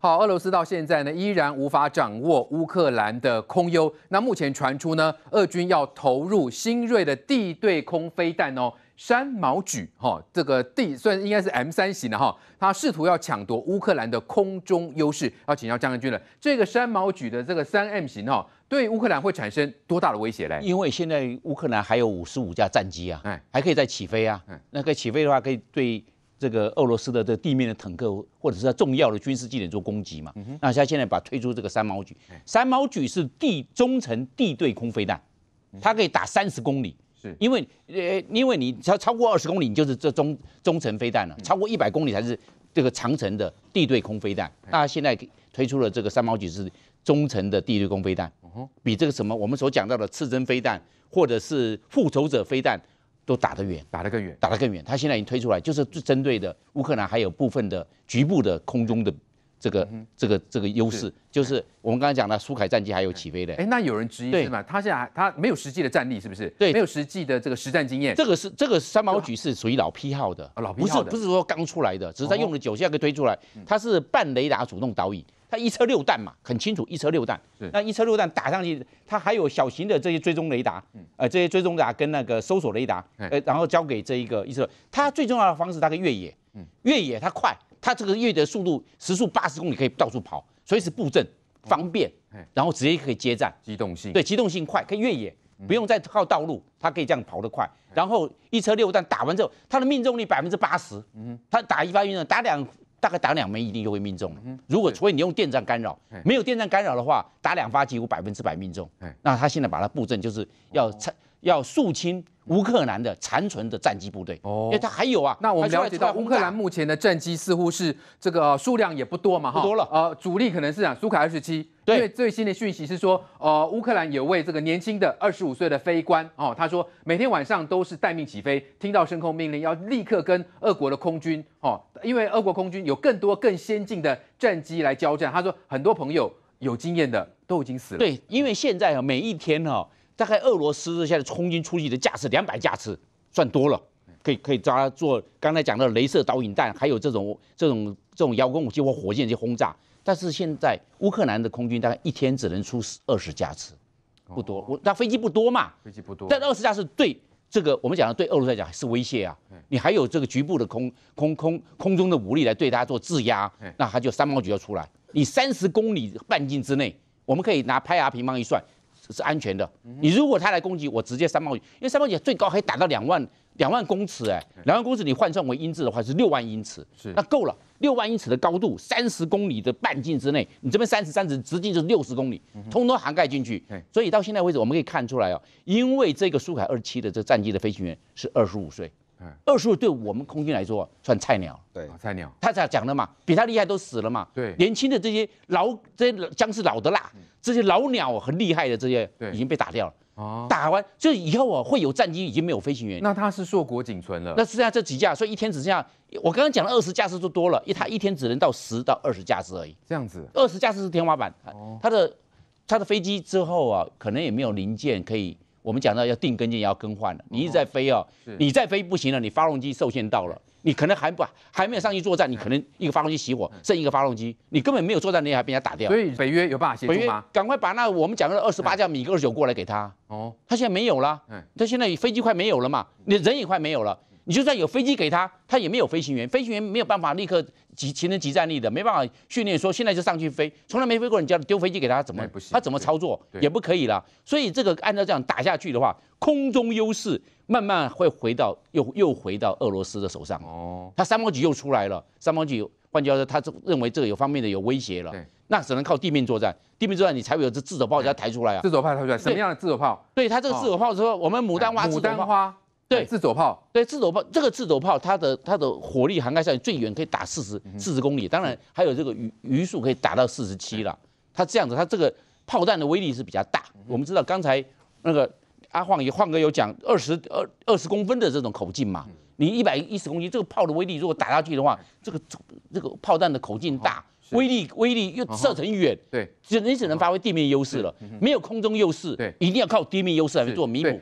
好，俄罗斯到现在呢依然无法掌握乌克兰的空优。那目前传出呢，俄军要投入新锐的地对空飞弹哦，山毛榉哈，这个地算应该是 M 三型的哈，它试图要抢夺乌克兰的空中优势。要请教将军了，这个山毛榉的这个三 M 型哈，对乌克兰会产生多大的威胁呢？因为现在乌克兰还有五十五架战机啊，哎，还可以再起飞啊，那个起飞的话可以对。这个俄罗斯的这地面的坦克，或者是重要的军事地点做攻击嘛？那他现在把推出这个三毛举，三毛举是地中程地对空飞弹，它可以打三十公里，是因为呃，因为你超超过二十公里，你就是这中中程飞弹了，超过一百公里才是这个长程的地对空飞弹。那现在推出了这个三毛举是中程的地对空飞弹，比这个什么我们所讲到的刺针飞弹，或者是复仇者飞弹。都打得远，打得更远，打得更远。他现在已经推出来，就是针对的乌克兰，还有部分的局部的空中的。这个这个这个优势就是我们刚才讲的苏凯战机还有起飞的，哎，那有人质疑是吧？他现在他没有实际的战力是不是？对，没有实际的这个实战经验。这个是这个三毛举是属于老批号的，老批号的不是不是说刚出来的，只是他用了久，现在可推出来。它是半雷达主动导引，它一车六弹嘛，很清楚一车六弹。那一车六弹打上去，它还有小型的这些追踪雷达，呃，这些追踪雷达跟那个搜索雷达，呃，然后交给这一个意思。它最重要的方式它可以越野，越野它快。它这个越野速度，时速八十公里可以到处跑，随时布阵方便，然后直接可以接站，机动性对，机动性快，可以越野，不用再靠道路，它可以这样跑得快。然后一车六弹打完之后，它的命中率百分之八十。嗯，它打一发，运弹打两，大概打两枚一定就会命中了。如果除非你用电站干扰，没有电站干扰的话，打两发几乎百分之百命中。那它现在把它布阵就是要参。要肃清乌克兰的残存的战机部队，哦，因为他还有啊。那我了解到乌克兰目前的战机似乎是这个数量也不多嘛，哈，多了。呃，主力可能是啊苏卡二十七。对。因为最新的讯息是说，呃，乌克兰有位这个年轻的二十五岁的飞官，哦，他说每天晚上都是待命起飞，听到升空命令要立刻跟俄国的空军，哦，因为俄国空军有更多更先进的战机来交战。他说很多朋友有经验的都已经死了。对，因为现在啊每一天哈。大概俄罗斯现在空军出击的架次两百架次算多了，可以可以抓做。刚才讲到镭射导引弹，还有这种这种这种遥控武器或火箭去轰炸。但是现在乌克兰的空军大概一天只能出二十架次，不多。我飞机不多嘛，飞机不多。但二十架是对这个我们讲的对俄罗斯来讲是威胁啊。你还有这个局部的空空空空中的武力来对它做制压，那它就三毛局要出来。你三十公里半径之内，我们可以拿拍牙平方一算。是安全的。你如果他来攻击，我直接三包机，因为三包机最高可以打到两万两万公尺，哎，两万公尺你换算为英制的话是六万英尺，那够了。六万英尺的高度，三十公里的半径之内，你这边三十三十直径就是六十公里，通通涵盖进去。所以到现在为止，我们可以看出来哦，因为这个苏海二七的这战机的飞行员是二十五岁。二十五对我们空军来说算菜鸟，对菜鸟，他才讲的嘛，比他厉害都死了嘛，对，年轻的这些老这些僵尸老的啦，这些老鸟很厉害的这些，已经被打掉了，打完就以后啊会有战机，已经没有飞行员，那他是硕果仅存了，那剩下这几架，所以一天只剩下我刚刚讲了二十架次就多了，因为他一天只能到十到二十架次而已，这样子，二十架次是天花板，他的他的飞机之后啊，可能也没有零件可以。我们讲到要定跟进，要更换了。你一直在飞哦，你在飞不行了，你发动机受限到了，你可能还不还没有上去作战，你可能一个发动机熄火，剩一个发动机，你根本没有作战，你还被人家打掉。所以北约有办法协助吗？赶快把那我们讲的二十八架米格二九过来给他。哦，他现在没有了，他现在飞机快没有了嘛，你人也快没有了。你就算有飞机给他，他也没有飞行员，飞行员没有办法立刻集形成集战力的，没办法训练说现在就上去飞，从来没飞过，你叫丢飞机给他怎么？他怎么操作也不可以了。所以这个按照这样打下去的话，空中优势慢慢会回到又又回到俄罗斯的手上。哦，他三毛局又出来了，三毛局换句说，他这认为这个有方面的有威胁了，那只能靠地面作战。地面作战你才会有这自走炮才抬出来啊，自走炮抬出来什么样的自走炮？对他这个自走炮之我们牡丹花牡丹花。对自走炮，对自走炮，这个自走炮它的它的火力涵盖上最远可以打四十四十公里，当然还有这个余余数可以打到四十七了。它这样子，它这个炮弹的威力是比较大。我们知道刚才那个阿晃也晃哥有讲二十二二十公分的这种口径嘛，你一百一十公斤这个炮的威力如果打下去的话，这个这个炮弹的口径大，威力威力又射程远，对，只你只能发挥地面优势了，没有空中优势，对，一定要靠地面优势来做弥补。